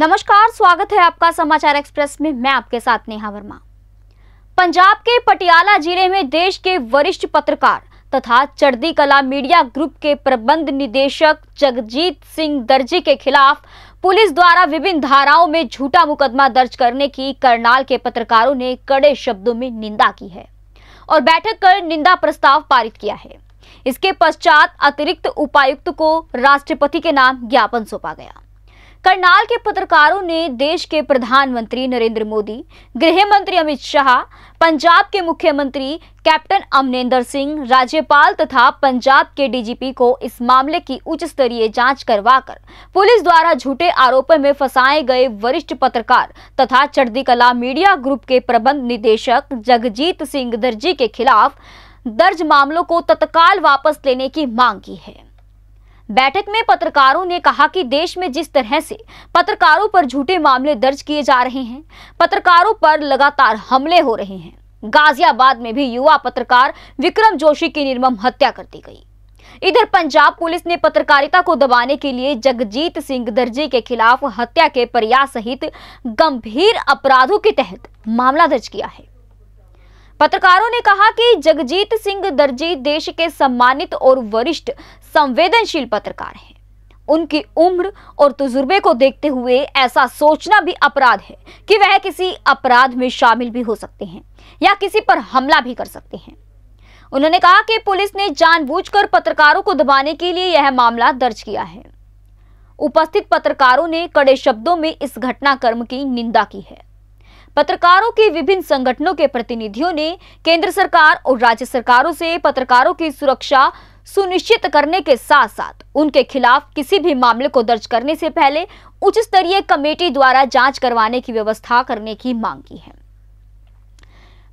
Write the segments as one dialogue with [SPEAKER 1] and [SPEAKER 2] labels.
[SPEAKER 1] नमस्कार स्वागत है आपका समाचार एक्सप्रेस में मैं आपके साथ नेहा वर्मा पंजाब के पटियाला जिले में देश के वरिष्ठ पत्रकार तथा चढ़दी कला मीडिया ग्रुप के प्रबंध निदेशक जगजीत सिंह दर्जी के खिलाफ पुलिस द्वारा विभिन्न धाराओं में झूठा मुकदमा दर्ज करने की करनाल के पत्रकारों ने कड़े शब्दों में निंदा की है और बैठक कर निंदा प्रस्ताव पारित किया है इसके पश्चात अतिरिक्त उपायुक्त को राष्ट्रपति के नाम ज्ञापन सौंपा गया करनाल के पत्रकारों ने देश के प्रधानमंत्री नरेंद्र मोदी गृह मंत्री अमित शाह पंजाब के मुख्यमंत्री कैप्टन अमरिंदर सिंह राज्यपाल तथा पंजाब के डीजीपी को इस मामले की उच्च स्तरीय जांच करवाकर पुलिस द्वारा झूठे आरोपों में फंसाए गए वरिष्ठ पत्रकार तथा चढ़दी कला मीडिया ग्रुप के प्रबंध निदेशक जगजीत सिंह दर्जी के खिलाफ दर्ज मामलों को तत्काल वापस लेने की मांग की है बैठक में पत्रकारों ने कहा कि देश में जिस तरह से पत्रकारों पर झूठे मामले दर्ज किए जा रहे हैं पत्रकारों पर लगातार हमले हो रहे हैं गाजियाबाद में भी युवा पत्रकार विक्रम जोशी की निर्मम हत्या कर दी गई इधर पंजाब पुलिस ने पत्रकारिता को दबाने के लिए जगजीत सिंह दर्जे के खिलाफ हत्या के प्रयास सहित गंभीर अपराधों के तहत मामला दर्ज किया है पत्रकारों ने कहा कि जगजीत सिंह दर्जी देश के सम्मानित और वरिष्ठ संवेदनशील पत्रकार हैं उनकी उम्र और तजुर्बे को देखते हुए ऐसा सोचना भी अपराध है कि वह किसी अपराध में शामिल भी हो सकते हैं या किसी पर हमला भी कर सकते हैं उन्होंने कहा कि पुलिस ने जानबूझकर पत्रकारों को दबाने के लिए यह मामला दर्ज किया है उपस्थित पत्रकारों ने कड़े शब्दों में इस घटनाक्रम की निंदा की है पत्रकारों के विभिन्न संगठनों के प्रतिनिधियों ने केंद्र सरकार और राज्य सरकारों से पत्रकारों की सुरक्षा सुनिश्चित करने के साथ साथ उनके खिलाफ किसी भी मामले को दर्ज करने से पहले उच्च स्तरीय कमेटी द्वारा जांच करवाने की व्यवस्था करने की मांग की है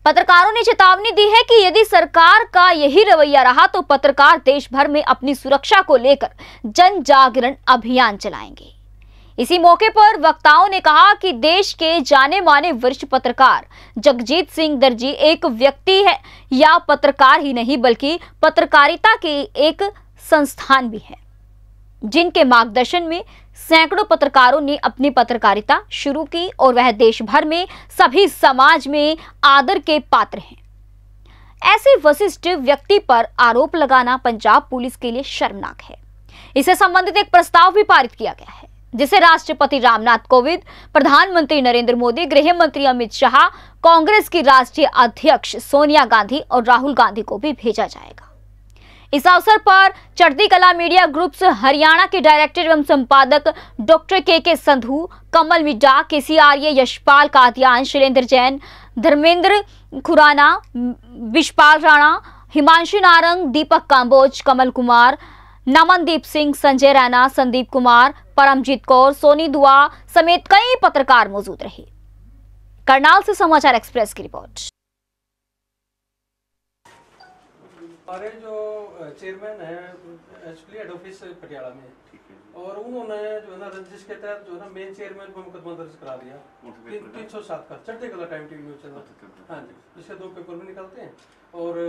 [SPEAKER 1] पत्रकारों ने चेतावनी दी है कि यदि सरकार का यही रवैया रहा तो पत्रकार देश भर में अपनी सुरक्षा को लेकर जन जागरण अभियान चलाएंगे इसी मौके पर वक्ताओं ने कहा कि देश के जाने माने वरिष्ठ पत्रकार जगजीत सिंह दर्जी एक व्यक्ति है या पत्रकार ही नहीं बल्कि पत्रकारिता के एक संस्थान भी है जिनके मार्गदर्शन में सैकड़ों पत्रकारों ने अपनी पत्रकारिता शुरू की और वह देश भर में सभी समाज में आदर के पात्र हैं ऐसे वशिष्ठ व्यक्ति पर आरोप लगाना पंजाब पुलिस के लिए शर्मनाक है इससे संबंधित एक प्रस्ताव भी पारित किया गया है जिसे राष्ट्रपति रामनाथ कोविंद प्रधानमंत्री नरेंद्र मोदी गृह मंत्री अमित शाह कांग्रेस की राष्ट्रीय अध्यक्ष सोनिया गांधी और राहुल गांधी को भी भेजा जाएगा इस अवसर पर चढ़ती कला मीडिया ग्रुप्स हरियाणा के डायरेक्टर एवं संपादक डॉक्टर के के संधू कमल मिड्डा के सी आर्य यशपाल कादियान शैलेंद्र जैन धर्मेंद्र खुराना विशपाल राणा हिमांशु नारंग दीपक काम्बोज कमल कुमार नमनदीप सिंह संजय रैना संदीप कुमार परमजीत कौर सोनी दुआ समेत कई पत्रकार मौजूद रहे करनाल से समाचार एक्सप्रेस की रिपोर्ट हमारे जो चेयरमैन है एक्चुअली हेड ऑफिस पटियाला में और उन्होंने जो है ना रंजिश के तहत जो है ना मेन चेयरमैन को मुकदमा दर्ज करा दिया तीन तीन सौ सात का चढ़ते colour time TV news channel हाँ अच्छा। जी इसके दो पेपर भी निकलते हैं और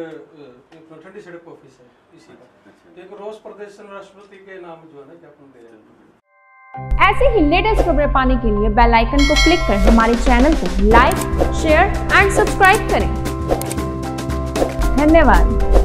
[SPEAKER 1] एक ठंडी सड़क ऑफिस है इसी का अच्छा, अच्छा। तो एक रोज प्रदर्शन राष्ट्रपति के नाम जो है ना क्या दे रहे हैं ऐसे ही लेटेस्ट खबरें पाने के लिए बेल आइकन को क्लिक कर हमारे चैनल को लाइक शेयर एंड सब्सक्राइब करें धन्यवाद